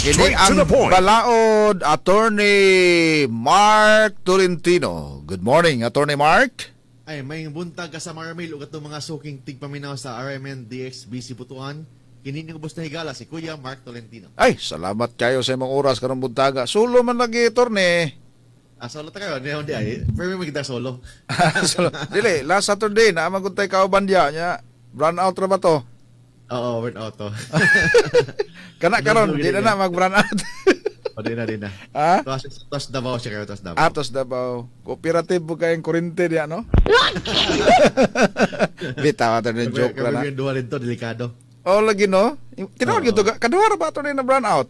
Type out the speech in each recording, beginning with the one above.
Kini ang balaod, Attorney Mark Tolentino. Good morning, Attorney Mark. Ay, may buntag ka sa Marmil ug atong mga suking tigpaminaw sa RMN DXBC Butuan. Kini ni na higala si Kuya Mark Tolentino. Ay, salamat kayo sa imong oras karong buntaga. Sulo man lagi, Attorney. Ah, solo ta kayo? Hindi, hindi. Pero may kita solo. solo. Dili, last Saturday na amang kuntay kauban niya. Run out ra ba to? Oo, word auto. kana karon di na na mag brand out. o oh, di na di na. Ha? Tos, tos Davao siya kayo, tos Davao. Ah, tos Davao. Cooperative po kayong kurinte di ano? Bitawa to ng joke na. Kami yung duha rin to, delikado. Oh, lagi no? Tinawag yun to, kaduha ba ito na brand out?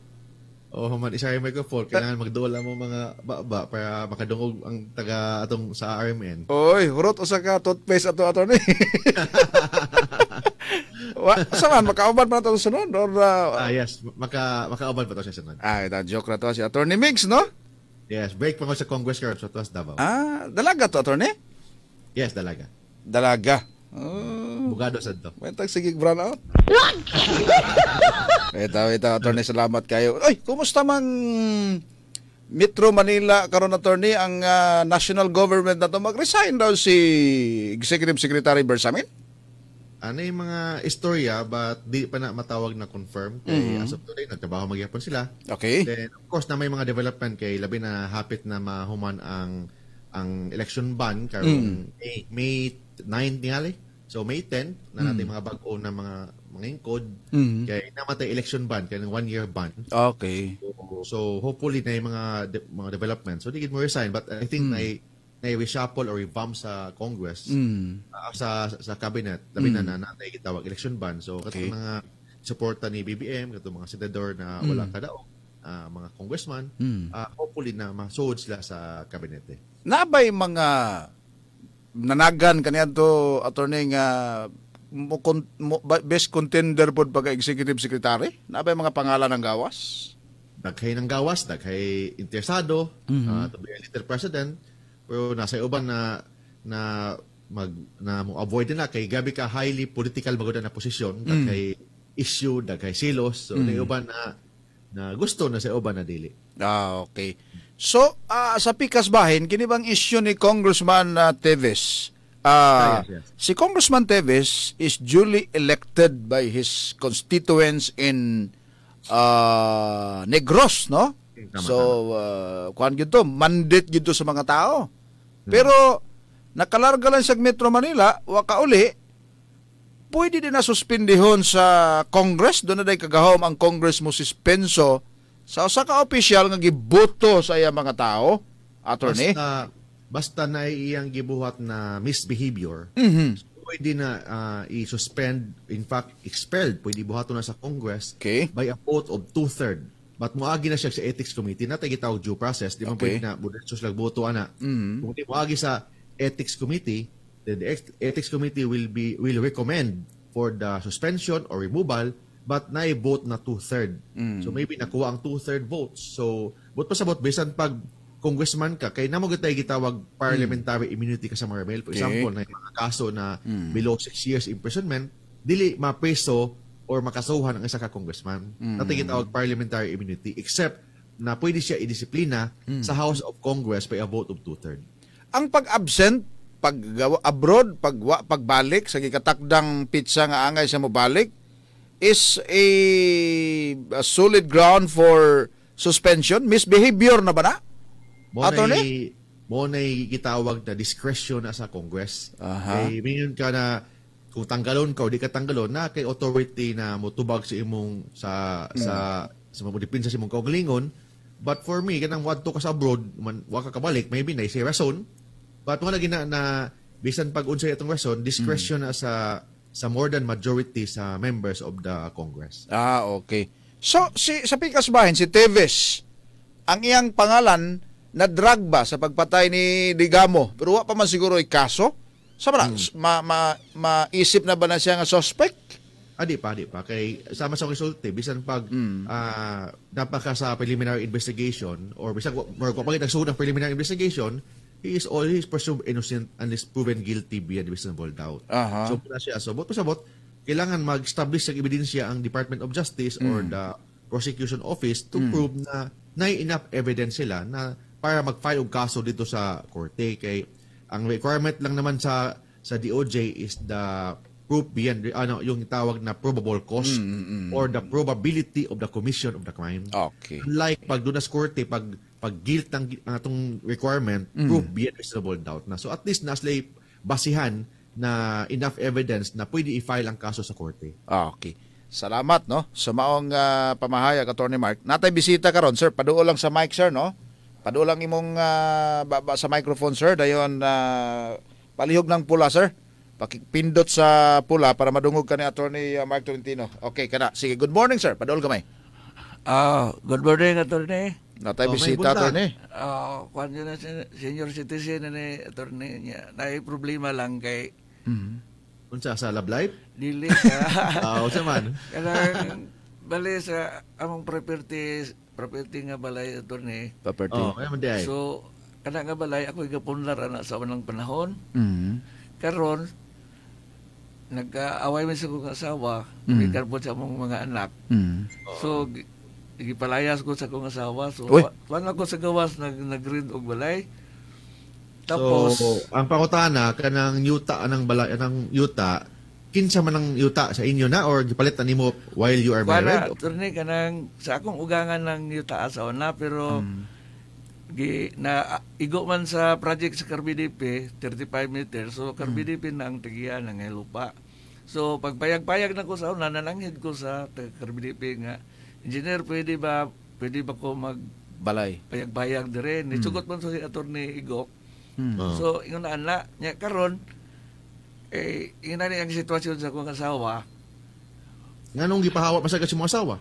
Oh, man, isa yung microphone. Kailangan magduola mo mga baba para makadungog ang taga atong sa RMN. Oy, hurot usa ka toothpaste ato ato ni. Saan man, makauban pa na ito sunod? Or, uh, ah, yes, maka, makauban pa ito siya sunod. Ah, ito, joke na ito si Attorney Mix, no? Yes, break pa ko sa Congress Corps sa Tuas Davao. Ah, dalaga to, Attorney? Yes, dalaga. Dalaga. Ah, oh. Bugado sa to. Wait, sige, brown out. wait, ah, wait, ah, attorney, salamat kayo. Ay, kumusta man Metro Manila karon attorney ang uh, national government na to mag-resign daw si Executive Secretary Bersamin? ano yung mga istorya but di pa na matawag na confirm. Kay mm-hmm. as of today, nagtrabaho magyapon sila. Okay. Then, of course, na may mga development kay labi na hapit na mahuman ang ang election ban karong mm. May, May 9 ningali. So May 10 na natin mm. mga bago na mga mga encode mm. Mm-hmm. kay namatay election ban kay one year ban. Okay. So, so hopefully na yung mga de- mga development. So di gid mo resign but I think mm. na na reshuffle or revamp sa Congress, mm. uh, sa sa cabinet, labi mm. na na naitawag election ban. So, okay. mga suporta ni BBM, katong mga senador na wala mm. kadaog, uh, mga congressman, mm. uh, hopefully na masuod sila sa kabinete. Eh. Nabay mga nanagan kaniadto attorney nga mo, kon, mo, best contender pod pagka executive secretary? Nabay mga pangalan ng gawas? Daghay ng gawas, daghay interesado, mm-hmm. uh, to be elected president pero nasa uban na na mag na mo avoid na kay gabi ka highly political magud na posisyon mm. kay issue kay silos so mm. uban na na gusto na sa uban na dili ah okay so uh, sa pikas bahin kini bang issue ni Congressman uh, Teves Uh, ah, yes, yes. Si Congressman Teves is duly elected by his constituents in uh, Negros, no? Mm, tama, so, uh, kuhan gito, mandate to sa mga tao. Mm. Pero nakalarga lang sa Metro Manila, wa ka uli, pwede din na suspindihon sa Congress, doon na day kagahom ang Congress mo suspenso sa usa official nga giboto sa iya mga tao, attorney. Basta, basta na iyang gibuhat na misbehavior, mm-hmm. pwede na uh, i-suspend, in fact, expelled, pwede buhato na sa Congress okay. by a vote of two-thirds But muagi na siya sa ethics committee na tagitaw due process. Di man okay. pwede na, budatsos lang boto ana. Mm-hmm. Kung di muagi sa ethics committee, then the ethics committee will be will recommend for the suspension or removal but na vote na two-third. Mm. So maybe nakuha ang two-third votes. So, but pa sa vote, bisan pag congressman ka, kay namo gitay gitawag parliamentary mm. immunity ka sa mga For okay. example, na mga kaso na mm. below 6 years imprisonment, dili mapeso or makasuhan ang isa ka congressman mm. na tinatawag parliamentary immunity except na pwede siya idisiplina mm. sa House of Congress by a vote of two-thirds. Ang pag-absent pag abroad pag pagbalik sa gikatakdang pizza nga angay sa mobalik is a, a solid ground for suspension misbehavior na ba na? Mo Attorney? Mo na gitawag na discretion na sa Congress. Uh -huh. Eh, minyon ka na kung tanggalon ka o di ka tanggalon na kay authority na motubag sa si imong sa sa sa mga dipinsa sa si imong kauglingon but for me kanang wadto ka sa abroad man wa ka kabalik maybe na say rason but wala gina na bisan pag unsay atong rason discretion mm. na sa sa more than majority sa members of the congress ah okay so si sa pikas bahin si Teves ang iyang pangalan na drug ba sa pagpatay ni Digamo pero wa pa man siguro ay kaso sa man, hmm. ma, ma, isip na ba na siya nga suspect? Adi ah, pa, adi pa. Kay, sama sa result eh. Bisan pag mm. uh, napaka sa preliminary investigation or bisan magpapagit ang suod ng preliminary investigation, he is always presumed innocent unless proven guilty via reasonable doubt. Uh-huh. So, pala siya. So, but, pasabot, kailangan mag-establish ng ebidensya ang Department of Justice mm. or hmm. the Prosecution Office to mm. prove na na enough evidence sila na para mag-file og kaso dito sa korte kay ang requirement lang naman sa sa DOJ is the proof beyond ano yung tawag na probable cause mm, mm, mm. or the probability of the commission of the crime. Okay. Like pag doon sa korte pag pag guilt ng atong requirement mm. proof beyond reasonable doubt na. So at least naslay basihan na enough evidence na pwede i-file ang kaso sa korte. Ah, okay. Salamat no. Sa maong uh, pamahayag Attorney Mark. Natay bisita karon sir. Paduol lang sa mic sir no. Padulang imong uh, baba sa microphone sir dayon uh, palihog ng pula sir. Pakipindot sa pula para madungog kani attorney uh, Mark Tolentino. Okay kana. Sige, good morning sir. Padol gamay. Ah, uh, good morning attorney. Na oh, bisita attorney. Ah, uh, kwan na senior citizen ni attorney niya. Nay problema lang kay mm-hmm. Unsa sa love life? Dili Ah, uh, unsa man? Kanang bali sa among properties property nga balay attorney. Property. Oh, kaya man So, kana nga balay ako igapunlar anak sa unang panahon. Mm-hmm. Karon nagkaaway man sa kong asawa, mm-hmm. karbon sa mong mga anak. Mm-hmm. So gipalayas ko sa kong asawa. So Uy. wan ako sa gawas nag nagrid og balay. Tapos so, ang pangutana kanang yuta anang balay anang yuta kinsa man ang yuta sa inyo na or gipalit na nimo while you are married? Wala, turni ka nang, sa akong ugangan ng yuta asaw na, pero mm. gi, na, igo man sa project sa Carbidip, 35 meters, so Carbidip hmm. mm. na ang tigian ng lupa. So, pagpayag-payag na ko sa una, nananghid ko sa Carbidip nga, engineer, pwede ba, pwede ba ko mag balay payag-payag dire ni hmm. sugot man sa si attorney igo mm. so ingon na na nya karon eh, ina ni ang sitwasyon sa kong asawa. Nga nung gipahawa pa sa kasi mga asawa?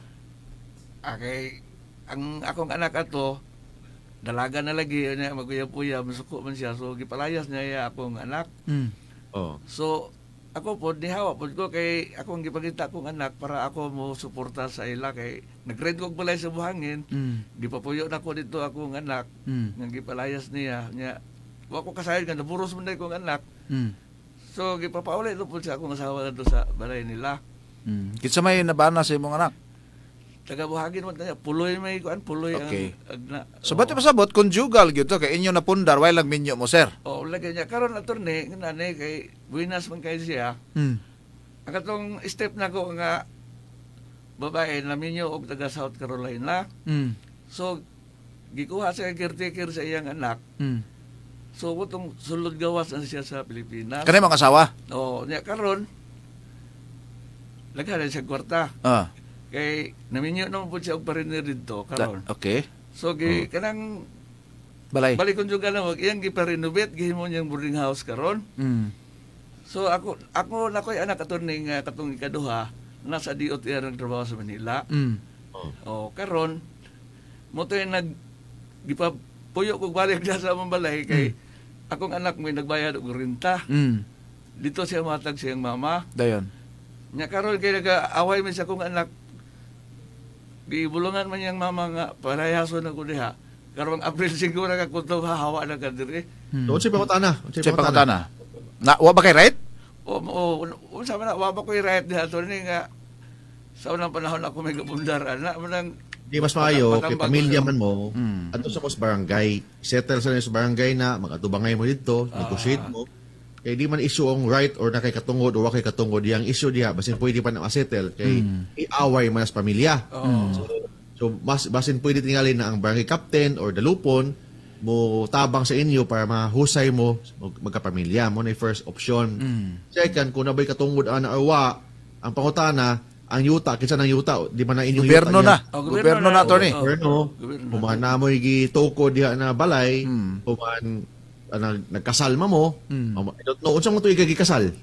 Okay, ang akong anak ato, dalaga na lagi, niya maguyap-uyap, masuko man siya. So, gipalayas niya akong anak. Mm. Oh. So, ako po, nihawa po ko kay ako ang gipagita akong anak para ako mo suporta sa ila kay nagred ko balay sa buhangin mm. di pa puyo na ko dito akong anak mm. nga gipalayas niya niya wa ko kasayon nga naburos man na akong anak mm So gipapauli do pud sa akong asawa do sa balay nila. Mm. Kinsa may nabana sa imong anak? Tagabuhagin man tayo. Puloy may kuan, puloy okay. ang agna. So oh. ba't pasabot conjugal gyud to kay inyo napundar way lang minyo mo sir. Oh, lagi niya karon attorney nani kay Buenas man kay siya. Mm. Ang katong step nako nga babae na minyo og taga South Carolina. Mm. So gikuha sa caretaker sa iyang anak. Mm. So, watong sulod gawas ang siya sa Pilipinas. Kani mga asawa? Oo. Niya, karon laghan siya kwarta. Ah. Kay, naminyo naman po siya og pariner dito, karon. Okay. So, gi, hmm. kanang Balay. Balay kung juga na wag iyang gipa-renovate gihimo niyang boarding house karon. Mm. So ako ako na koy anak aton ning uh, katong ikaduha nasa DOTR nagtrabaho sa Manila. Mm. Oh, karon mo to nag gipa puyo kog balik na sa among kay mm akong anak may nagbayad og renta. Mm. Dito siya matag siyang mama. Dayon. Nya karon kay nag-away man sa akong anak. Gibulungan man yang mama nga parayaso na ko diha. Karong April siguro nga kuto hawa na ka dire. Hmm. Doon siya pangutana. Siya pangutana. Na, wa ba kay right? O, o, o, sabi na, wa ba ko right diha. ni nga, sa unang panahon ako may gabundar. Anak, manang hindi, mas maayo, kay pamilya man mo, mm. ato sa kos barangay, settle sa sa barangay na, magatubangay mo dito, ah. negotiate mo, kay di man issue ang right or na kay katungod o kay katungod yang issue diha basin pwede pa na settle kay mm. iaway man sa pamilya oh. so, so bas, basin pwede tingali na ang barangay captain or dalupon mo tabang sa inyo para mahusay mo magkapamilya mo na first option mm. second kung nabay katungod ana or wa ang pangutana ang yuta kinsa nang yuta di man na inyo gobyerno na oh, gobyerno, Guberno na attorney oh, oh. gobyerno na mo gituko diha na balay hmm. human ana ah, nagkasal ma mo hmm. I don't know unsa mo tuig gikasal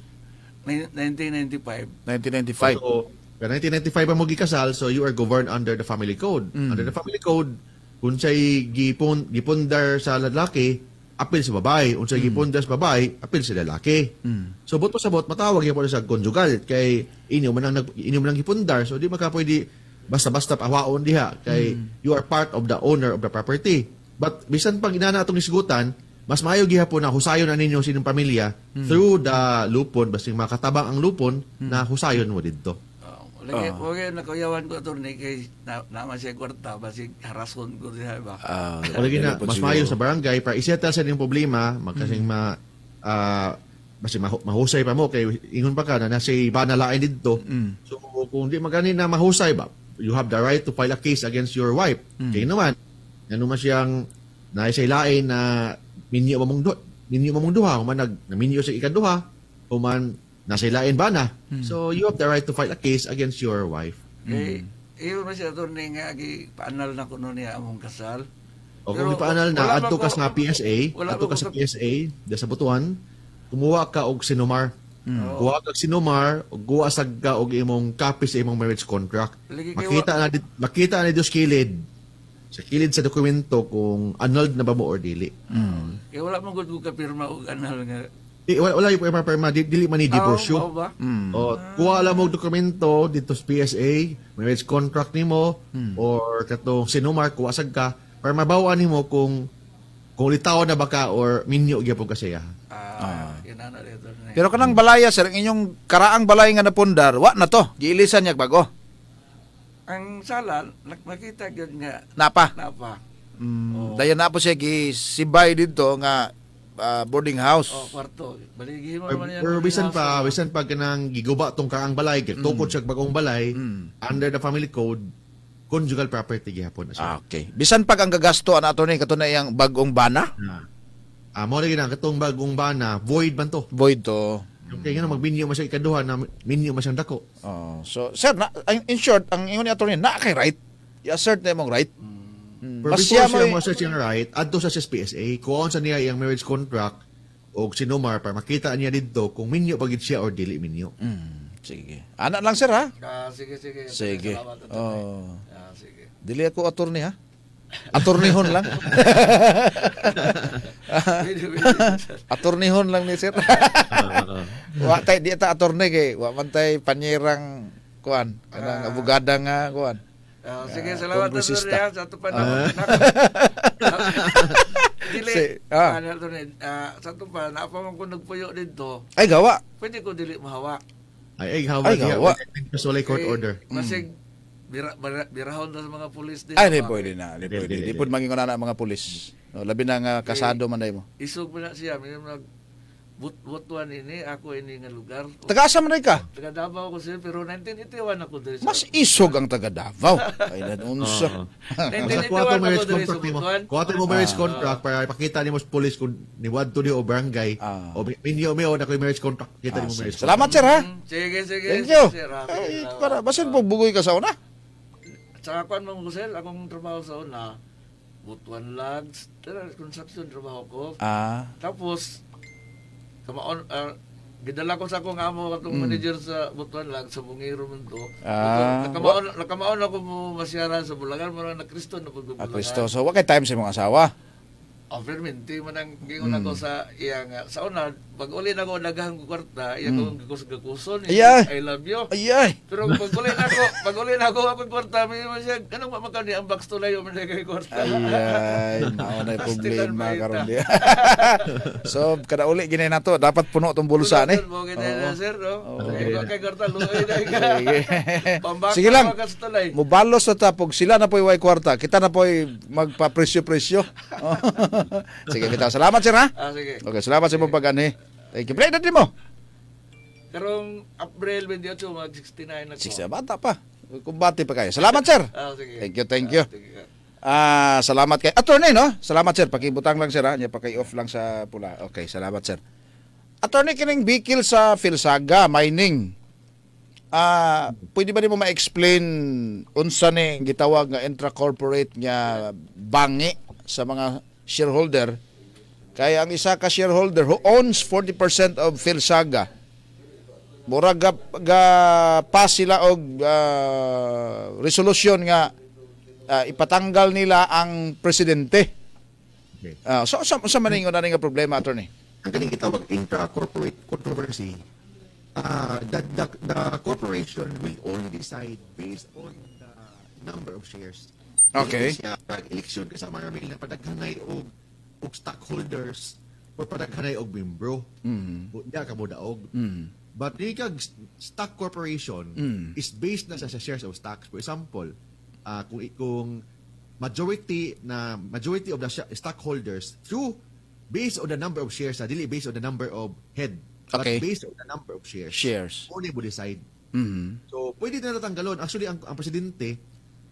1995 1995 so, 1995 mo gikasal so you are governed under the family code hmm. under the family code kung siya'y gipundar sa lalaki apil sa babae. Unsa mm. gipundar sa babae, apil sa lalaki. Mm. So bot sa bot matawag gyapon sa conjugal kay inyo man ang inyo man ang gipundar so di maka pwede basta-basta pahawaon diha kay mm. you are part of the owner of the property. But bisan pag inana atong isgutan, mas maayo gihapon na husayon na ninyo sinong pamilya hmm. through the lupon basta makatabang ang lupon hmm. na husayon mo didto. Lagi, oh. Lagi nakayawan ko attorney kay na, naman siya kwarta, basi harason ko siya ba? Uh, o lagi na, mas mayo sa barangay, para isettle sa niyong problema, magkasing hmm ma, uh, basi mahusay pa mo, kay ingon pa ka na nasa iba na lain dito. mm So kung di magani na mahusay ba, you have the right to file a case against your wife. Mm-hmm. naman, ano man siyang naisay lain na minyo mamong do, minyo mamong duha, kung man nag, minyo sa ikaduha, kung man nasa ilain ba na? Hmm. So, you have the right to file a case against your wife. Eh, hmm. Iyo man siya nga agi paanal na kuno niya among kasal. O kung ipaanal na adto ka sa PSA, adto ka sa PSA, da sa butuan, kumuha ka og sinomar. Hmm. Kuha ka sinomar, kuha sa ka og imong copy sa imong marriage contract. Makita na makita na dos kilid sa kilid sa dokumento kung annulled na ba mo or dili. Mm. Kaya wala mong gud ka pirma og annulled nga Di, wala, wala yung perma-perma. Di, dili man ni ah, divorce mm. oh, ba? Mm. O, kuha lang mo dokumento dito sa PSA, marriage contract nimo mm. or katong sinumar, kuha sag ka, para mabawaan ni kung kung litaw na baka or minyo gyapon kasi ya. Ah, uh, Pero kanang balaya sir, ang inyong karaang balay nga napundar, wa na to. Giilisan niya bago. Ang sala, nakita gyud nga napa. Napa. Mm, oh. Dayan na po siya gi sibay dito nga uh, boarding house. Oh, kwarto. Baligihin mo naman yan. Pero bisan pa, oh. bisan pag kanang giguba tong kaang balay, mm. tukod siya bagong balay, mm. under the family code, conjugal property gihapon siya. Ah, okay. Bisan pag ang gagasto an ato ni katunay ang bagong bana? Ah, mo lagi na katong bagong bana, void man to. Void to. Okay, nga magminyo man siya ikaduhan na minyo man siyang dako. Oh, so sir, na, in short, ang inyo ni attorney na kay right. I assert na imong right. Mm. Mm. Pero Mas before siya, may... siya mo siyang right, adto sa siyang PSA, kuhaan sa niya iyang marriage contract o sinumar para makita niya dito kung minyo pagid siya or dili minyo. Mm. Sige. Anak lang sir ha? Ah, sige, sige. Sige. Salamat, oh. Ah, sige. Dili ako attorney ha? Attorney hon lang. attorney hon lang ni sir. wa tay di ta attorney kay wa man tay panyerang kuan kanang ah. abogada nga kuan. Uh, sige, salamat na sir yan sa itong panahon. Ah. Dili, si, ah. ano to uh, sa itong pa, naapamang ko nagpuyo dito. Ay, gawa. Pwede ko dili mahawa. Ay, ay, gawa. Ay, gawa. Pasulay court eh, order. Masig, mm. bira, bira, birahon na sa mga pulis din. Ay, di ah. pwede na. Di pwede. Di pwede maging ko na mga pulis. Labi na nga kasado eh, man mo. Isog mo na siya. Mayroon butuan ini ako ini nga lugar. Taga sa man Taga Davao ko sir pero 1981 ako diri. Mas isog ang taga Davao. Ay Kailan unsa? 1981 ako diri sa butuan. Kuha mo may ah. contract para ipakita nimo sa police kun ni Wad to the o barangay ah. o minyo meo na ko marriage contract. Kita nimo ah, marriage. Salamat sir ha. Mm, sige sige. Thank you. Para basin po bugoy ka sa una. Sa kuan mo ko sir akong trabaho sa una. Butuan lang, construction trabaho ko. Ah. Tapos kamaon uh, ah, gidala ko sa akong amo katong mm. manager sa Butuan lang sa Bungiro man to. Ah, nakamaon wa- nakamaon ako mo masyaran sa Bulagan, mo na Kristo na pag Ah, Kristo. So what kay time sa mong asawa. Overmente ah, man ang gingon mm. ako sa iyang sa una pag uli na ko naghang kwarta, iya ko mm. gakuson, ni eh. I love you. Yeah. Pero pag uli na ko, pag uli na ko ako kwarta, may mo siya, kanang mamakani ang box to layo man kay kwarta. Ay, mao na problema karon dia. so kada uli gini na to, dapat puno tong bulsa ni. Mo gini na sir, no. Kay kwarta luoy na ka. Sige lang. Mubalos sa tapog sila na poy way kwarta, kita na poy magpa-presyo-presyo. sige, kita Salamat sir ha. Ah, sige. Okay, salamat sa imong pag ay, kiplay um, na din mo. Karong April 28, mag 69 na ko. 69, bata pa. Kumbati pa kayo. Salamat, sir. Ah, sige. Thank you, thank you. Ah, sige. Ah, ah salamat kay Attorney, no? Salamat, sir. Pakibutang lang, sir, ha? Niya, paki-off lang sa pula. Okay, salamat, sir. Attorney kining bikil sa Filsaga Mining. Ah, uh, pwede ba nimo ma-explain unsa ni gitawag nga intra-corporate nga bangi sa mga shareholder kaya ang isa ka shareholder who owns 40% of Philsaga, mura ga, ga pass sila og uh, resolusyon nga uh, ipatanggal nila ang presidente. Okay. Uh, so sa sa man ingon nga problema attorney. Ang galing gitawag intra corporate controversy. Uh, the, the, the corporation will only decide based on the number of shares. Okay. Siya pag eleksyon kasama namin na padaghanay og og stockholders mapadaghanay og membro. Mm. -hmm. ka mo daog. Mm. -hmm. But ni kag stock corporation mm. -hmm. is based na sa, sa shares of stocks. For example, uh, kung kung majority na majority of the stockholders through based on the number of shares, na ah, dili based on the number of head. Okay. But based on the number of shares. Shares. Only mo decide. Mm-hmm. So, pwede na natanggalon. Actually, ang, ang presidente,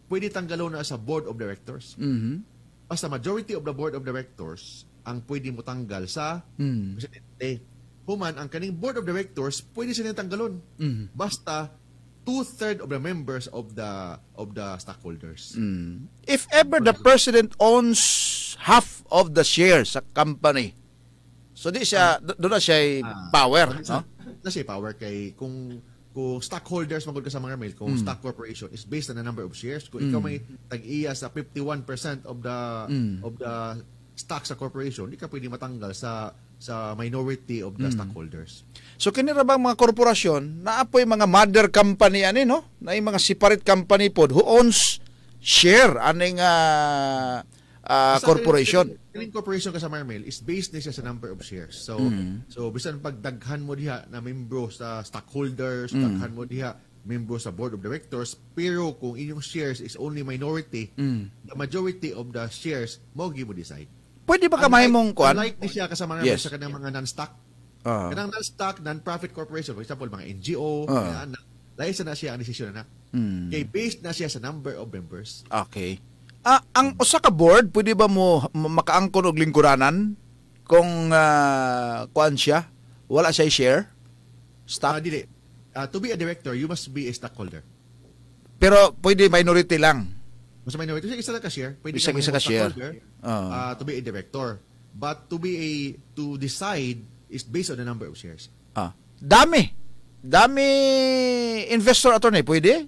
pwede tanggalon na sa board of directors. Mm-hmm. Basta majority of the board of directors ang pwede mo tanggal sa hmm. presidente. Human, ang kaning board of directors, pwede sila tanggalon. Mm. Basta two-third of the members of the of the stockholders. Mm. If ever the president owns half of the shares sa company, so di siya, uh, ah. doon na siya uh, power. Uh, no? Na siya power kay, kung kung stockholders magod ka sa mga mail, kung mm. stock corporation is based on the number of shares. Kung mm. ikaw hmm. may tag-iya sa 51% of the mm. of the stocks sa corporation, hindi ka pwede matanggal sa sa minority of the mm. stockholders. So kanira bang mga korporasyon na apoy mga mother company ani no? Na yung mga separate company pod who owns share aning uh, uh, corporation. Yung corporation ka sa Marmel is based niya sa number of shares. So, mm. so bisan pagdaghan mo diha na membro sa stockholders, mm. daghan mo diha membro sa board of directors, pero kung inyong shares is only minority, mm. the majority of the shares, mogi mo decide. Pwede ba kamay mahimong kuan? Unlike ni siya kasama namin yes. sa kanang mga non-stock. Uh. Kanang non-stock, non-profit corporation, for example, mga NGO, uh. Ah. na, laisa na siya ang desisyon na. Mm. Kay based na siya sa number of members. Okay. Ah, ang usa ka board, pwede ba mo makaangkon og lingkuranan kung uh, kuan siya? Wala siya share? Stock? Uh, ah, dili. Uh, to be a director, you must be a stockholder. Pero pwede minority lang. Mas minority. Isa lang ka-share. Pwede isa, isa ka-share. Oh. Uh, to be a director. But to be a, to decide is based on the number of shares. Ah. Dami. Dami investor attorney. Pwede?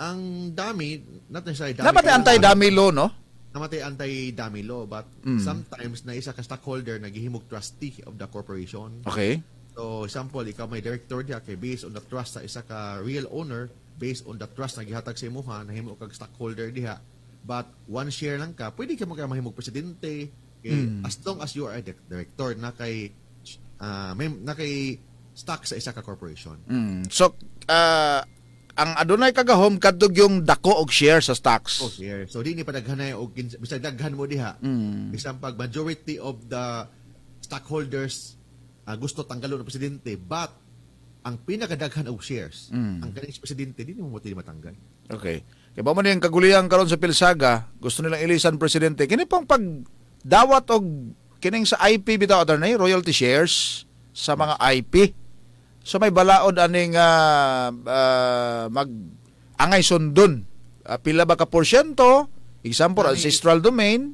ang dami, not necessarily dami. Dapat antay dami law, no? Namatay antay dami law, but mm. sometimes na isa ka stockholder naghihimog trustee of the corporation. Okay. So, example, ikaw may director niya kay based on the trust sa isa ka real owner, based on the trust na gihatag sa imuha, nahimo kag stockholder diha. But one share lang ka, pwede ka mo kaya mahimog presidente. Kay, mm. As long as you are a director na kay, uh, may, na kay stock sa isa ka corporation. Mm. So, uh, ang adunay kagahom kadtog yung dako og share sa stocks. Oh, share. So dili pa daghanay og bisag daghan mo diha. Mm. Bisag pag majority of the stockholders uh, gusto tanggalon ang presidente but ang pinakadaghan og shares mm. ang kaning presidente dili mo matili matanggal. Okay. Kay ba man yung kaguliang karon sa Pilsaga, gusto nilang ilisan presidente. Kini pang pag dawat og kining sa IP bitaw na royalty shares sa mga IP. So may balaod aning uh, uh, mag angay sundon. Uh, pila ba ka porsyento? Example, Nanay, ancestral domain.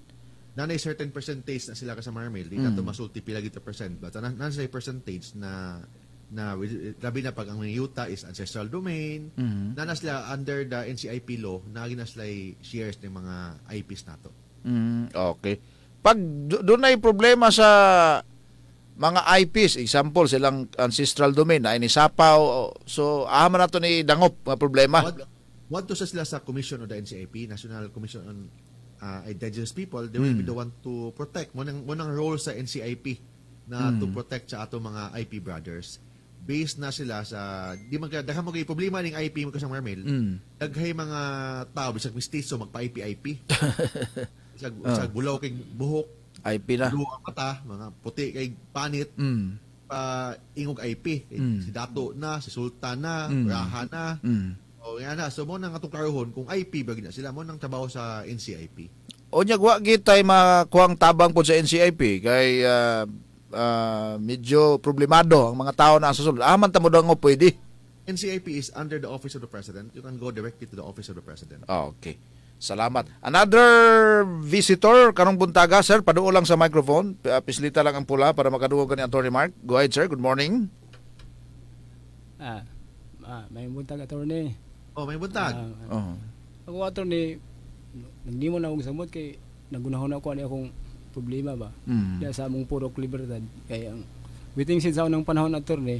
Nanay certain percentage na sila ka sa Marmel. Di mm. nato masulti pila gito percent. But nanay na percentage na na labi na pag ang yuta is ancestral domain. Mm-hmm. Na nasla under the NCIP law na ginaslay shares ng mga IPs nato. Mm, okay. Pag doon ay problema sa mga IPs, example, silang ancestral domain na inisapaw. So, ahama na to ni Dangop, mga problema. What to sa sila sa commission o the NCIP, National Commission on uh, Indigenous People, they will mm. be hmm. the one to protect. Munang, munang role sa NCIP na mm. to protect sa ato mga IP brothers. Based na sila sa, di magka, mo magay problema ning IP mo kasang Marmel, mm. daghay mga tao, bisag mistis, so magpa-IP-IP. sa, uh. sa gulaw kay buhok, IP na. Blue ang mata, mga puti kay panit. Mm. Uh, ingog IP. Eh, mm. Si Dato na, si Sultan na, mm. Raha na. Mm. O nga na. So, mo nang atong karuhon, kung IP, bagay na sila, mo nang trabaho sa NCIP. O niya, wag tayo makuhang tabang po sa NCIP. Kay, uh, uh, medyo problemado ang mga tao na ang susunod. Ah, man tamo daw nga pwede. NCIP is under the Office of the President. You can go directly to the Office of the President. Oh, okay. Salamat. Another visitor, karong buntaga, sir, paduo lang sa microphone. Uh, pislita lang ang pula para makaduo ka ni Attorney Mark. Go ahead, sir. Good morning. Ah, ah may buntag, Attorney. Oh, may buntag. Ah, uh, uh-huh. Ako, Attorney, hindi mo na akong samot kay nagunahon ako ano akong problema ba. Mm. Kaya sa among purok libertad. Kaya ang waiting since sa unang panahon, Attorney,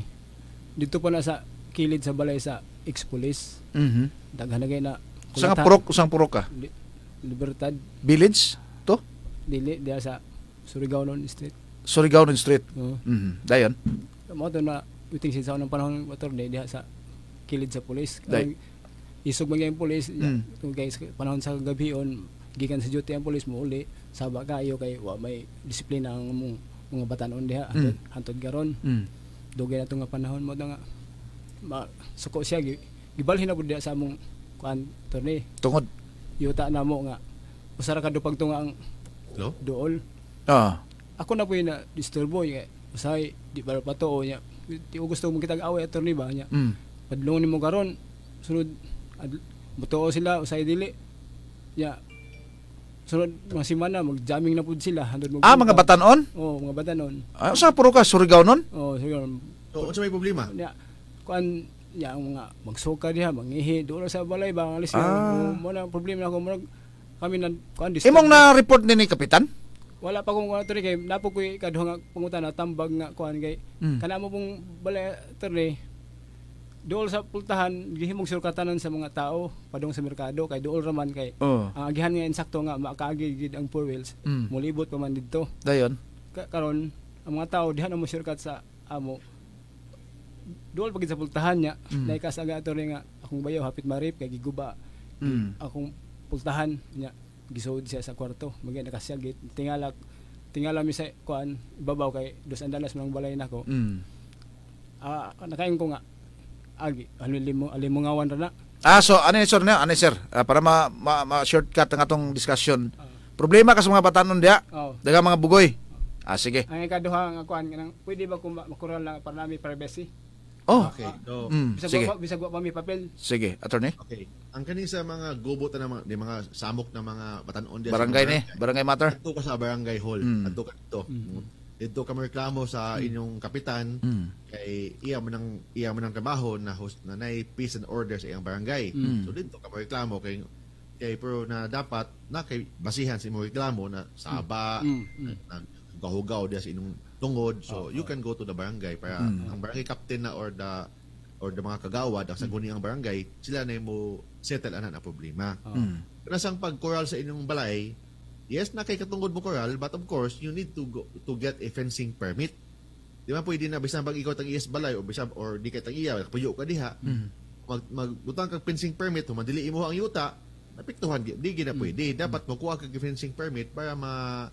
dito pa na sa kilid sa balay sa ex-police. Mm-hmm. Daghanagay na sa nga purok, usang purok ka? Libertad. Village? To? Dili, diya sa Surigao noon street. Surigao noon street? Oo. Mm-hmm. Dayon? Mga to na, uting sinsa ng panahon ng water day, diya sa kilid sa pulis. Day. Isog mga yung pulis, mm. itong guys, panahon sa gabi on, gikan sa duty ang pulis mo uli, saba kayo kay wa may disiplina ang mga, mga batanon diha, hantod, mm. hantod garon. Mm. Dugay na itong panahon mo na nga, ma, suko siya, gibalhin na po sa among kan torni tungod yuta na mo nga usara ka dupag tunga ang no? dool ah ako na po yun na disturbo niya eh. usay di ba pa to o oh, niya di ko gusto mong kitag away attorney eh, ba niya mm. padlong ni mo karon sunod mutoo sila usay dili Ya, sunod mga simana magjamming na pud sila handod mo ah mga batanon oh mga batanon ah, sa puro ka surigao non oh surigao oh unsa may problema niya kuan ya nga magsuka diha mangihi do sa balay ba alis ah. mo na problema ko murag kami na kuan dis imong na report ni ni kapitan wala pa kong kuan tore kay napo ko kaduha nga pangutana tambag nga kuan kay mm. kana mo pong balay tore duol sa pultahan gihimong surkatanan sa mga tao padong sa merkado kay duol raman kay oh. ang agihan nga insakto nga makaagi gid ang four wheels mm. mulibot pa man didto dayon karon ang mga tao diha na mo surkat sa amo duol pagid sa pultahan niya mm. naika sa aga ato nga akong bayaw hapit marip kay giguba mm. akong pultahan niya gisood siya sa kwarto magay nakasiyag gate tingala tingala mi sa kuan ibabaw kay dos andalas man balay nako mm. ah nakain ko nga agi alimo alimo ngawan ra na ah so ano ni sir na ano, ano sir uh, para ma, ma, ma shortcut ang atong discussion uh, problema ka sa mga batanon dia oh. daga mga bugoy ah sige ang ikaduha nga kuan kanang pwede ba kung makural lang para nami privacy Oh. Okay. So, mm. bisag Sige. Wa, bisag pa may papel. Sige, attorney. Okay. Ang kanin sa mga gobo na mga di mga samok na mga batanon diya. Barangay ni, barangay matter. Adto ka sa barangay hall. Mm. Adto ka dito. Mm. Dito ka reklamo sa mm. inyong kapitan mm. kay iya man ang iya man ang trabaho na host na nay peace and order sa iyang barangay. Mm. mm. So dito ka reklamo kay kay pero na dapat na kay basihan sa imong reklamo na saba mm. mm. na, na gahugaw diya sa inyong tungod. So, okay. you can go to the barangay para mm. ang barangay captain na or the or the mga kagawad sa mm. saguni ang barangay, sila na mo settle anan ang problema. Oh. Mm. Pero sa pagkoral sa inyong balay, yes, na kay katungod mo koral, but of course, you need to go, to get a fencing permit. Di ba pwede na bisan pag ikaw tag yes balay o bisan or di ka tag iya, puyo ka diha. Mm. Mag magbutang kag fencing permit, humadili imo ang yuta, napiktuhan di, di gina mm. pwede. Mm. Dapat mo kuha kag fencing permit para ma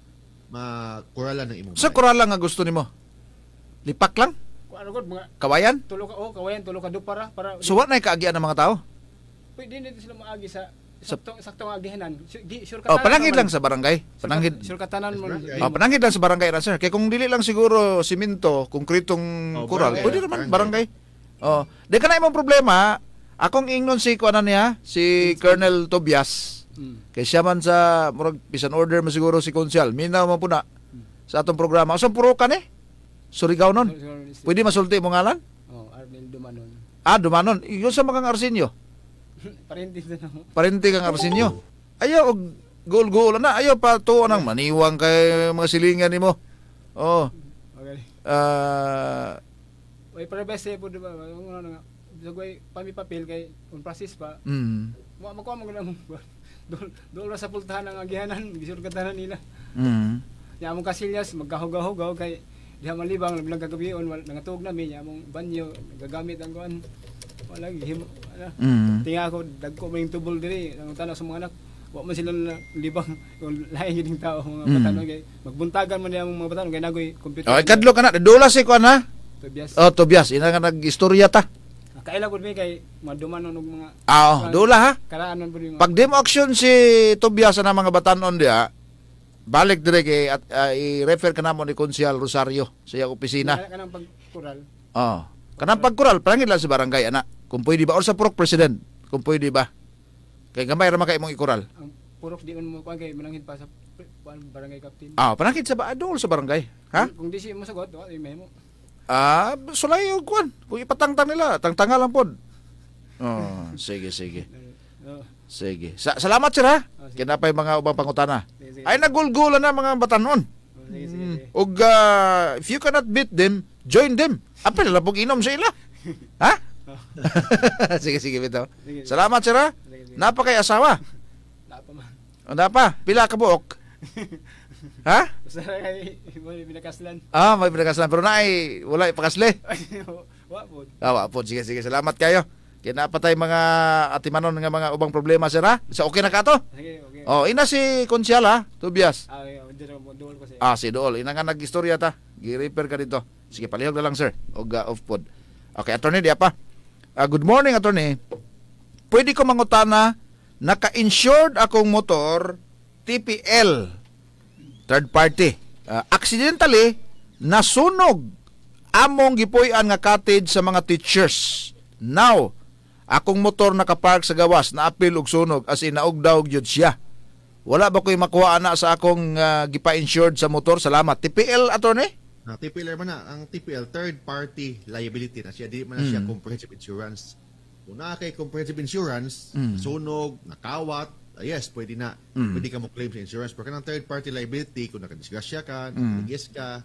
makurala ng imong. Sa kurala nga gusto nimo? Lipak lang? Ano god mga kawayan? Tulo ka oh, kawayan tulo ka do para para So wa nay kaagian ng mga tao? Pwede din nito sila maagi sa sakto sakto nga agihanan. Sure ka. Oh, panangid lang sa barangay. Panangid. Sure ka tanan mo. Oh, panangid lang sa barangay ra sir. Kay kung dili lang siguro semento, konkretong oh, kural, pwede naman barangay. Oh, de ka na imong problema. Akong ingnon si kuanan niya, si Colonel Tobias. Kay siya man sa murag pisan order man siguro si Konsyal. Minaw man puna mm. sa atong programa. Asan puro ka ni? Surigaw nun? Pwede masulti mo ngalan? Oh, Arnel Dumanon. Ah, Dumanon. Yun sa mga Arsenio? Parinti na Parinti kang Arsinyo. Ayaw, og goal-goal na. Ayaw pa nang maniwang kay mga silingan nimo. Oh. Okay. Ah... Uh, Uy, pero best eh po, diba? Ano nga, Dagway, pamipapil kay, kung prasis pa, mm. makuha mo ko doon doon sa pultahan ang agihanan gisur katanan nila mm nya among kasilyas magkahugahugaw kay diha malibang lang kagabion wal nangatog na mi nya banyo gagamit ang kuan wala gihimo ano mm. tinga ko dagko yung tubol diri nang tanaw sa mga anak wa man sila libang kung lahi gining tao mga mm. batanon kay magbuntagan man niya ang mga batanon kay nagoy computer. Okay, kadlo kana, dula si kuan ha. Tobias. Oh, Tobias, ina nga nag-istorya ta. Kaila ko mi kay maduman og mga Ah, oh, dula ha. Karaanon pud Pag demo action si Tobias sa mga batanon dia, balik direk kay at uh, i-refer ka namo ni Konsyal Rosario sa iyang opisina. Kanang pagkural. Oo. Oh. Kanang pagkural palangid lang sa barangay ana. Kung pwede ba or sa purok president, kung pwede ba. Kay gamay ra man kay imong ikural. Ang purok di mo kuan kay manangid pa sa barangay captain. Ah, oh, panakit sa baadol sa barangay. Ha? Kung di si mo sagot, wa mo. Ah, sulay og kwan. Kung ipatangtang nila, tangtanga lang pod. Oh, sige sige. Oh. Sige. Sa salamat sir ha. Oh, Kinapay mga ubang pangutana. Ay nagulgulan na mga batanon. Oh, hmm. sige. Og uh, if you cannot beat them, join them. Apil na pag inom sa ila. ha? sige, sige, bitaw. Salamat, sir, ha? Napakay asawa. Napa man. O, napa. Pila ka buok. Ha? Usa ra kay mo Ah, may binakaslan pero naay wala ipakasle. wa pod. Ah, wa pod. Sige sige, salamat kayo. Kinapatay mga atimanon nga mga ubang problema sir ha? Sa okay na ka to? Sige, okay. Oh, ina si Konsyal ha, Tobias. Ah, okay. Oh, dool ko siya. Ah, si Dool. Ina nga nagistorya ta. Gi-repair ka dito. Sige, palihog na lang sir. Og uh, off pod. Okay, attorney di apa? Uh, good morning attorney. Pwede ko mangutana naka-insured akong motor TPL third party. Uh, accidentally, nasunog among gipuy-an nga cottage sa mga teachers. Now, akong motor nakapark sa gawas, naapil og sunog, as in naugdaw gyud siya. Wala ba ko'y makuha ana sa akong uh, gipa-insured sa motor? Salamat. TPL, attorney? na TPL man na. Ang TPL, third party liability na siya. Di man na siya hmm. comprehensive insurance. una kay comprehensive insurance, mm. sunog, nakawat, uh, yes, pwede na. Mm. Pwede ka mo claim sa insurance. Pero kanang third party liability, kung nakadisgrasya ka, mm. ka,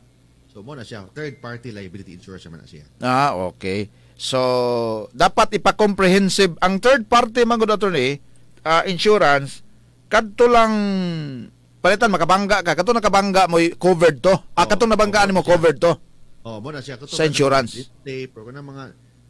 so mo na siya. Third party liability insurance naman na siya. Ah, okay. So, dapat ipa-comprehensive ang third party mga good attorney, uh, insurance, kadto lang palitan makabangga ka kadto nakabangga mo covered to ah oh, kadto nabanggaan oh, mo covered to oh mo na siya kadto sa insurance tape pero ano kana mga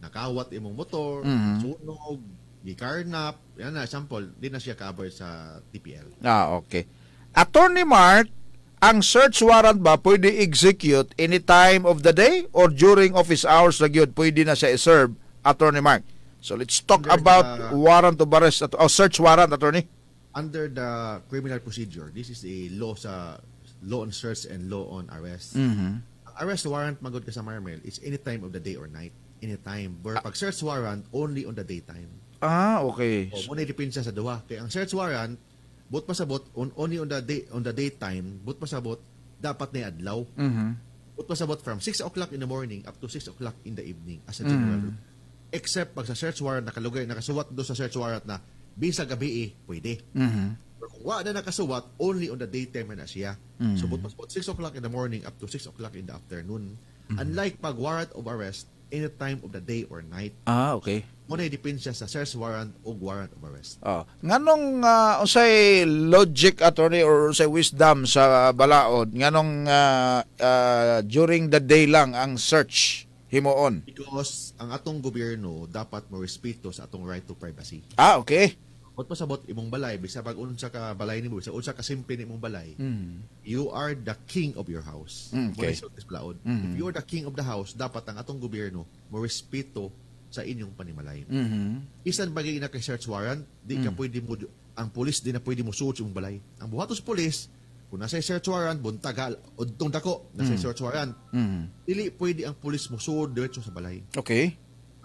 nakawat imong motor mm-hmm. sunog gikarnap, yan na, sample, di na siya cover sa TPL. Ah, okay. Attorney Mark, ang search warrant ba pwede execute any time of the day or during office hours na yun pwede na siya i-serve, Attorney Mark? So let's talk under about the, warrant of arrest, at, oh, search warrant, Attorney. Under the criminal procedure, this is a law sa law on search and law on arrest. Mm-hmm. Arrest warrant, magod ka sa Marmel, it's any time of the day or night. Any time. But ah. pag search warrant, only on the daytime. Ah, okay. O, oh, muna ilipin siya sa duha. Kaya ang search warrant, bot pasabot, on, only on the day, on the daytime, bot pasabot, dapat na adlaw. Mm-hmm. Bot pasabot from 6 o'clock in the morning up to 6 o'clock in the evening as a mm-hmm. general mm Except pag sa search warrant nakalugay, nakasuwat do sa search warrant na bisa gabi eh, pwede. Mm-hmm. Pero kung wala na nakasuwat, only on the daytime na siya. Mm-hmm. So bot pasabot 6 o'clock in the morning up to 6 o'clock in the afternoon. Mm-hmm. Unlike pag warrant of arrest, any time of the day or night. Ah, okay. Muna depende sa search warrant o warrant of arrest. Oh. Nganong uh, ah, usay logic attorney or say wisdom sa balaod nganong uh, uh, during the day lang ang search himuon? Because ang atong gobyerno dapat mo respeto sa atong right to privacy. Ah, okay. Kung about imong balay, bisa pag unsa ka balay ni mo, bisa unsa ka ni imong balay, mm. you are the king of your house. Mm, okay. so, mm -hmm. If you are the king of the house, dapat ang atong gobyerno mo respeto sa inyong panimalay. Mm-hmm. Isang bagay na kay search warrant, di ka mm. pwede mo, ang pulis di na pwede mo suot yung balay. Ang buhatos pulis, kung nasa search warrant, buntagal, untong dako, nasa mm. search warrant, mm-hmm. dili pwede ang pulis mo suot diretso sa balay. Okay.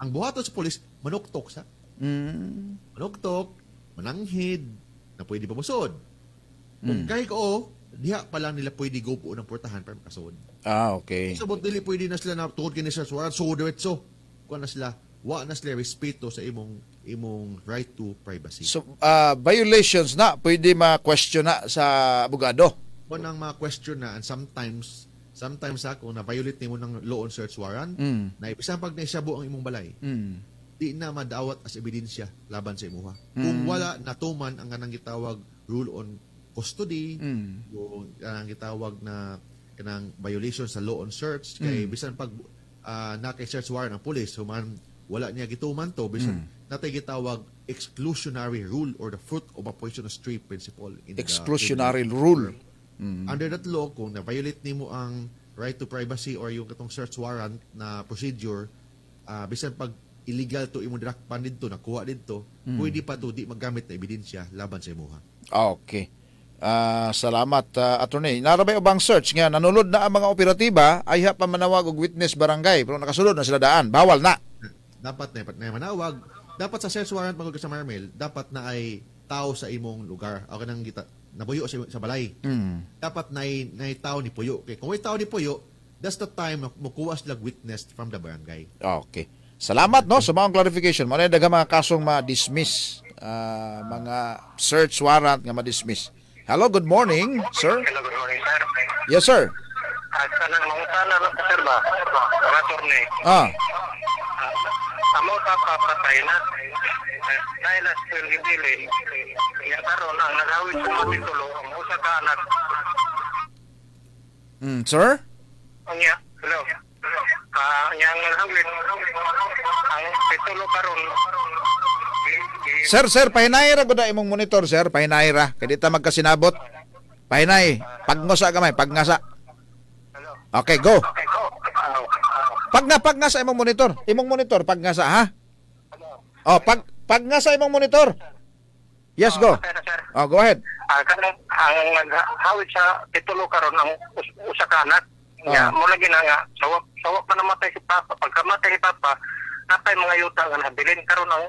Ang buhatos pulis, manuktok sa. Mm. Mm-hmm. Manuktok, mananghid, na pwede pa musod. Kung mm. kahit ko, diha pa lang nila pwede go po ng portahan para makasod. Ah, okay. So, but dili pwede na sila na tungkod kini search warrant, so diretso. Kuha na sila, wa na sila respeto sa imong imong right to privacy. So uh, violations na pwede ma-question na sa abogado. Mo nang ma-question na and sometimes sometimes ako na violate nimo ng law on search warrant mm. na ibisan pag naisabo ang imong balay mm. di na madawat as ebidensya laban sa imuha mm. kung wala natuman ang kanang gitawag rule on custody mm. yung kanang gitawag na kanang violation sa law on search kay mm. bisan pag uh, na kay search warrant ang pulis human so wala niya gituman to bisan mm. natay gitawag exclusionary rule or the fruit of a poisonous tree principle in exclusionary the, in rule mm. mm. under that law kung na violate nimo ang right to privacy or yung katong search warrant na procedure uh, ah, bisan pag illegal to imo dirakpan didto nakuha didto mm. pwede pa to di magamit na ebidensya laban sa imuha ah, okay Uh, salamat, uh, attorney. Narabay ubang search nga nanulod na ang mga operatiba ay pa manawag og witness barangay pero nakasulod na sila daan. Bawal na dapat na na manawag dapat sa search warrant magugis sa Marmel dapat na ay tao sa imong lugar ako nang gita nabuyo sa, sa balay mm. dapat na ay, na ay tao ni puyo okay kung may tao ni puyo that's the time mukuha sila witness from the barangay okay salamat no sa mga clarification mo na daga mga kasong ma-dismiss uh, mga search warrant nga ma-dismiss hello good morning sir hello good morning sir yes sir Asa ah, nang mangutana na sir ba? Ah amo sa papatay eh, na dahil at pilibilin niya karon ang nagawin sa mga titulo ang usa ka anak mm, sir? niya hello Ah, niya ang nagawin ang titulo karon Sir, sir, pahinay ra gud imong monitor, sir, pahinay ra. Kadi ta magkasinabot. Pahinay, pagngosa gamay, pagnasa. Okay, go. Okay, go. Ah, pag nga pag nga sa imong monitor, imong monitor pag nga sa ha. Oh, pag pag nga sa imong monitor. Yes, go. Ah, oh, go ahead. Ah, kanang, ang hawid sa titulo karon ang usa ka anak. Nga ah. mo lagi na nga sawak sawak pa namatay si papa. Pagkamatay ni papa, napay mga yuta nga nabilin karon ang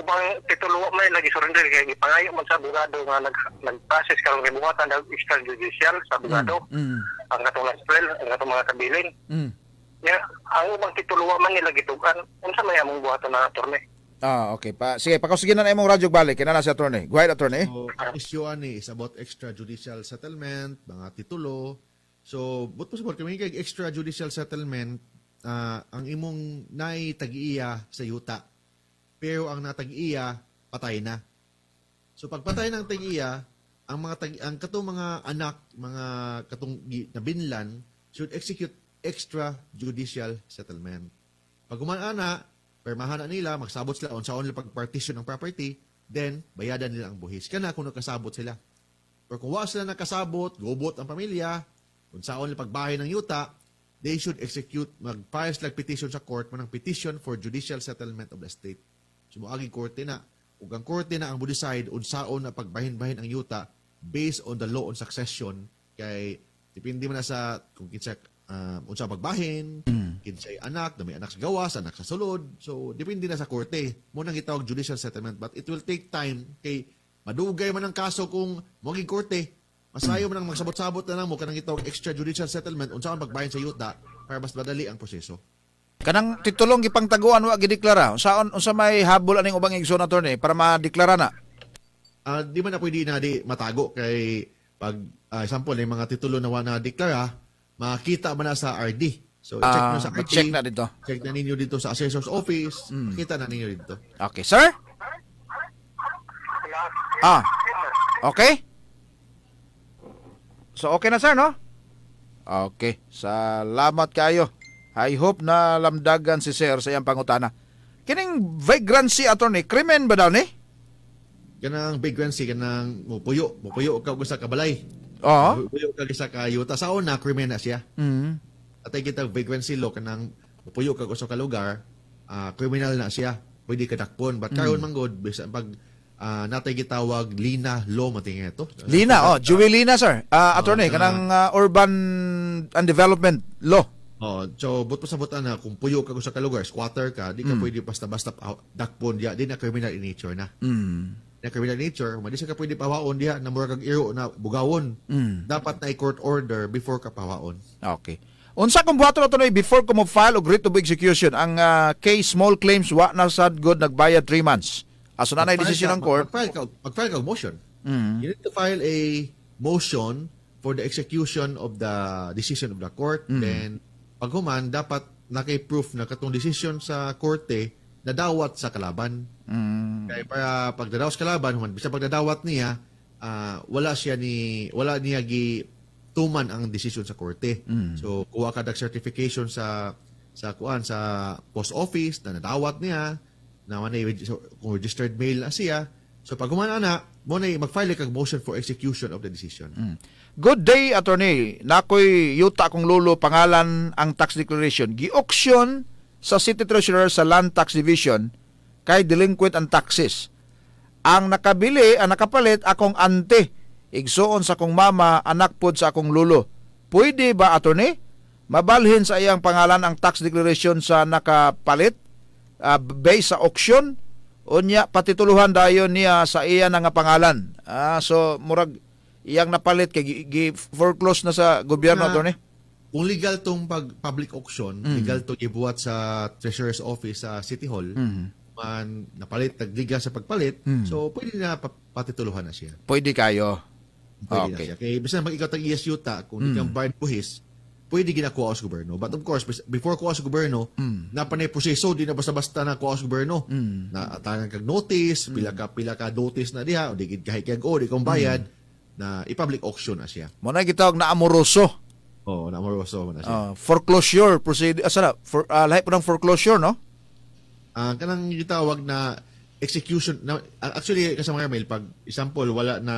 ubang titulo may lagi surrender kay ipangayo man sa abogado nga nag nagprocess karon kay buhatan dag extrajudicial sa abogado. Mm, mm. Ang katong last ang katong mga kabilin. Mm. Yeah, ang ubang tituluwa man nila gitugan. Unsa may among buhaton na attorney? Ah, okay. Pa, sige, pakausugin na imong radyo balik. na si attorney. Go ahead, attorney. So, issue ani is about extrajudicial settlement, mga titulo. So, but possible kami kay extrajudicial settlement uh, ang imong nay tag-iya sa yuta. Pero ang natag-iya patay na. So pagpatay ng tag-iya, ang mga tag ang katong mga anak, mga katong nabinlan should execute extrajudicial settlement. Pag umanana, permahana nila, magsabot sila on sa only pagpartition ng property, then bayadan nila ang buhis. na kung nakasabot sila. Pero kung wala sila nakasabot, gubot ang pamilya, kung saon lang pagbahay ng yuta, they should execute, mag-file lag petition sa court, manang petition for judicial settlement of the state. Sumuagi korte na. Ug ang korte na ang mo decide unsaon na pagbahin-bahin ang yuta based on the law on succession kay depende mo na sa kung kinsa uh, unsa pagbahin, mm. kinsay anak, may anak sa gawas, anak sa sulod. So depende na sa korte. Mo nang itawag judicial settlement but it will take time kay madugay man ang kaso kung mo korte. Masayo mm. man ang magsabot-sabot na mo kanang itawag extrajudicial settlement unsa ang pagbahin sa yuta para mas madali ang proseso. Kanang titulong gipangtaguan wa gideklara. Unsaon unsa may habol aning ubang igsoon attorney para madeklara na? Uh, di man na pwede na di matago kay pag uh, example ng mga titulo na wa na deklara makita man na sa RD. So, uh, check mo sa RD. Check na dito. Check na ninyo dito sa assessor's office. Mm. Kita na ninyo dito. Okay, sir? Ah, okay? So, okay na sir, no? Okay, salamat kayo. I hope na lamdagan si sir sa iyang pangutana. Kining vagrancy attorney, krimen ba daw ni? Kanang vagrancy, kanang mupuyo, mupuyo ka sa kabalay. Oo. Puyo kag isa kayo. Ta sa una krimen siya. Mm. Atay kita vagrancy law kanang puyo kag usa ka lugar, uh, ah, criminal na siya. Pwede ka dakpon. But mm. karon man god bisan pag uh, natay gitawag Lina Law matingin ito. Lina, uh, oh, Joey Lina sir. Uh, attorney uh, kanang uh, urban and development law. Oh, so but sa butan na kung puyo ka sa ka lugar, squatter ka, di ka mm. pwede basta-basta dakpon dia, di na criminal in nature na. Mm na criminal nature, hindi siya ka pwede pawaon diha na mura kag iro na bugawon. Mm. Dapat na court order before ka pawaon. Okay. Unsa kung buhaton ato before ko mo-file og writ of execution ang uh, case small claims wa na sad good nagbayad 3 months. Aso na nay decision ng court. Mag-file ka, mag-file ka motion. Mm. You need to file a motion for the execution of the decision of the court. Mm. Then pag human dapat nakay proof na katong decision sa korte nadawat sa kalaban. Mm. Kaya para pagdadawat sa kalaban, human bisa pagdadawat niya, uh, wala siya ni wala niya gi tuman ang decision sa korte. Mm. So kuha ka dag certification sa sa kuan sa post office na nadawat niya na man kung registered mail na siya. So pag humana na, mo na mag-file kag motion for execution of the decision. Mm. Good day attorney. Nakoy yuta kong lolo pangalan ang tax declaration. Gi-auction sa City Treasurer sa Land Tax Division kay delinquent ang taxes. Ang nakabili, ang nakapalit akong ante, igsuon sa kong mama, anak pod sa akong lulo. Pwede ba attorney? Mabalhin sa iyang pangalan ang tax declaration sa nakapalit uh, based sa auction unya patituluhan dayon niya sa iya nga pangalan. Ah, so murag iyang napalit kay gi, gi foreclose na sa gobyerno uh, attorney kung legal tong pag public auction, mm-hmm. legal to ibuhat sa treasurer's office sa City Hall, mm-hmm. man napalit, nagliga sa pagpalit, mm-hmm. so pwede na patituluhan na siya. Pwede kayo. Pwede okay. na siya. Kaya basta mag ikaw tag ESU ta, kung mm-hmm. ikaw bayad buhis, pwede ginakuha sa gobyerno. But of course, before kuha sa gobyerno, mm. Mm-hmm. napanay so di na basta-basta na kuha sa gobyerno. Mm. Na atangan kag notice, mm. pila ka pila ka notice na diha, o di gid kahay kag o di kong bayad mm. na i-public auction na siya. Mo na gitawag na amoroso oh, na more gusto mo na siya. Uh, foreclosure proceed asa ah, na for uh, lahi po ng foreclosure no? Ang uh, kanang gitawag na execution na actually kasi mga mail pag example wala na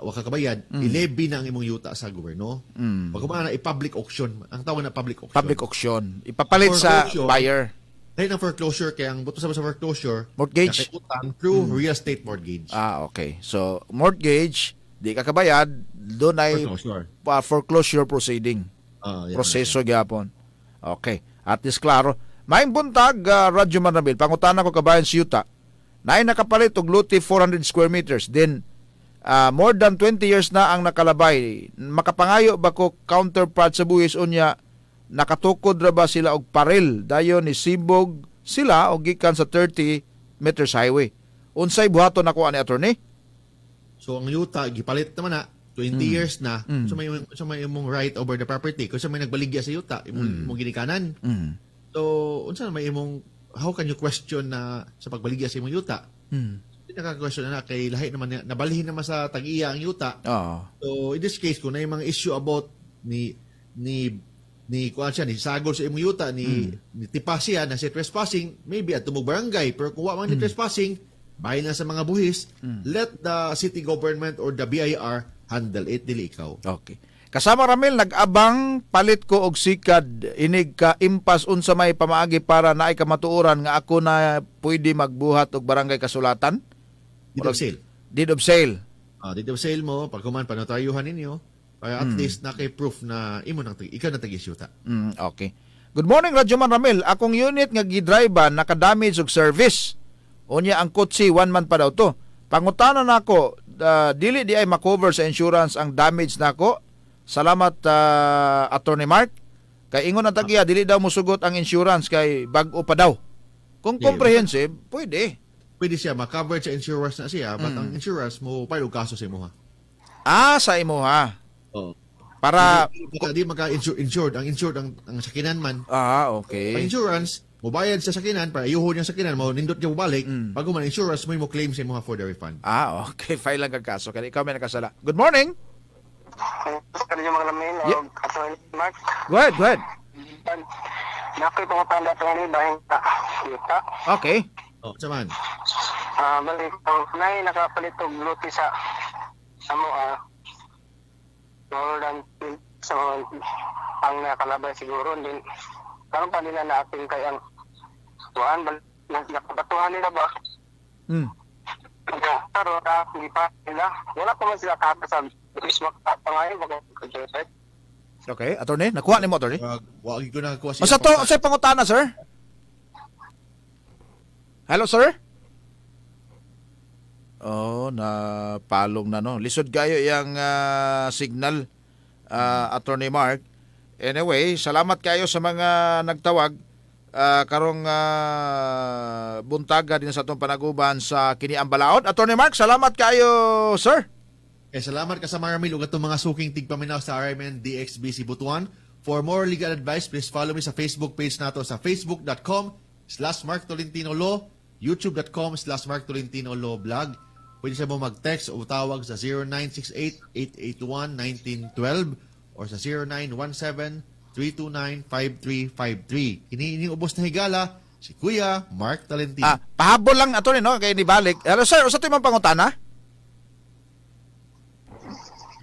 wa ka kabayad, mm. ilebby na ang imong yuta sa gobyerno. Mm. Pag na i-public auction, ang tawag na public auction. Public auction. Ipapalit sa buyer. Dahil ng foreclosure, kaya ang buto sa foreclosure, mortgage? Utang through mm. real estate mortgage. Ah, okay. So, mortgage, di ka kabayad, doon ay foreclosure, uh, foreclosure proceeding. Uh, ah, yeah, Proseso yeah. gyapon. Okay. At least klaro. Maing buntag, uh, Radyo Manabil, pangutana ko kabayan si Yuta, na ay nakapalit og luti 400 square meters. Then, uh, more than 20 years na ang nakalabay. Makapangayo ba ko counterpart sa buhis unya, nakatukod ra ba sila og paril dayon ni Sibog sila og gikan sa 30 meters highway. Unsay buhaton ako ani attorney? So ang yuta gipalit naman na 20 mm. years na mm. so may so may imong right over the property kasi may nagbaligya sa yuta imong mm. imong ginikanan. Mm. So unsa may imong how can you question na sa pagbaligya sa imong yuta? Mm. Naka-question na kay lahi naman na, nabalihin naman sa tag-iya ang yuta. Oh. So in this case kung na imong issue about ni ni ni kuan siya ni sagol sa imong yuta ni, mm. ni tipasya na si trespassing maybe at tumog barangay pero kuwa man ni mm. trespassing bahay na sa mga buhis, mm. let the city government or the BIR handle it, dili ikaw. Okay. Kasama Ramil, nag-abang palit ko og sikad, inig ka impas unsa may pamaagi para naay ka matuoran nga ako na pwede magbuhat og barangay kasulatan? Deed of sale. Deed of sale. Uh, deed of sale mo, pagkuman panotayuhan ninyo, para at mm. least na kay proof na imo nang ikaw na tag Mm, okay. Good morning, Radyo Man Ramil. Akong unit nga gidrive nakadamage og service Unya ang kotse, one month pa daw to. Pangutana nako, uh, ah, dili di ay makover sa insurance ang damage nako. Salamat uh, Attorney Mark. Kay ingon ang tagiya, dili daw musugot ang insurance kay bag-o pa daw. Kung comprehensive, yeah. pwede. Pwede siya, makover sa insurance na siya, mm. but ang mm. insurance mo, paano kaso sa imo ha? Ah, sa imo ha? Oo. Oh. Para... Hindi, hindi maka-insured. Ang insured ang, ang sakinan man. Ah, okay. Ang insurance, mubayad sa sakinan para ayuho niya sakinan mo nindot niya balik mm. bago man insurance mo mo claim sa imong for the refund. Ah, okay, file lang kag kaso kay ikaw may nakasala. Good morning. Kani yung mga lamin, yeah. um, Mark. Go ahead, go ahead. Nakay pangutanda sa ni dahil ta. Kita. Okay. Oh, saman. Ah, uh, balik ang oh, nay nakapalit og luti sa sa mo ah. More than so ang nakalabay siguro din karon pa nila naapil kay ang kuan nakabatuhan nila ba? Mm. Pero na, ah, hindi pa nila. Wala pa man sila kata sa mismo pangayon bago kajosep. Okay, attorney, nakuha ni mo attorney. Uh, ko na nakuha siya. Sa to, sa pangutana, sir. Hello, sir. Oh, na palong na no. Lisod gayo yang uh, ah, signal uh, attorney Mark. Anyway, salamat kayo sa mga nagtawag uh, karong uh, buntaga din sa atong panaguban sa kini Ambalaod. Attorney Mark, salamat kayo, sir. Eh, salamat ka sa Maramil ug atong mga suking tigpaminaw sa RMN DXBC Butuan. For more legal advice, please follow me sa Facebook page nato sa facebook.com slash Mark Tolentino Law, youtube.com slash Mark Tolentino Law blog. Pwede siya mo mag-text o tawag sa 0968-881-1912 or sa 0917 3295353. 5353 Iniiniubos na higala si Kuya Mark Talentino. Ah, pahabol lang ato rin, no? Kaya nibalik. Hello, sir. Usa ito yung pangutana?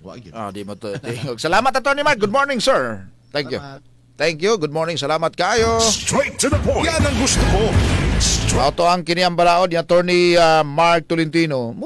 Wag yun. Ah, di mo to. Salamat, Atty. Mark. Good morning, sir. Thank Salamat. you. Thank you. Good morning. Salamat kayo. Straight to the point. Yan ang gusto ko. Straight. Auto ang kiniambalaod ni Attorney uh, Mark Tolentino.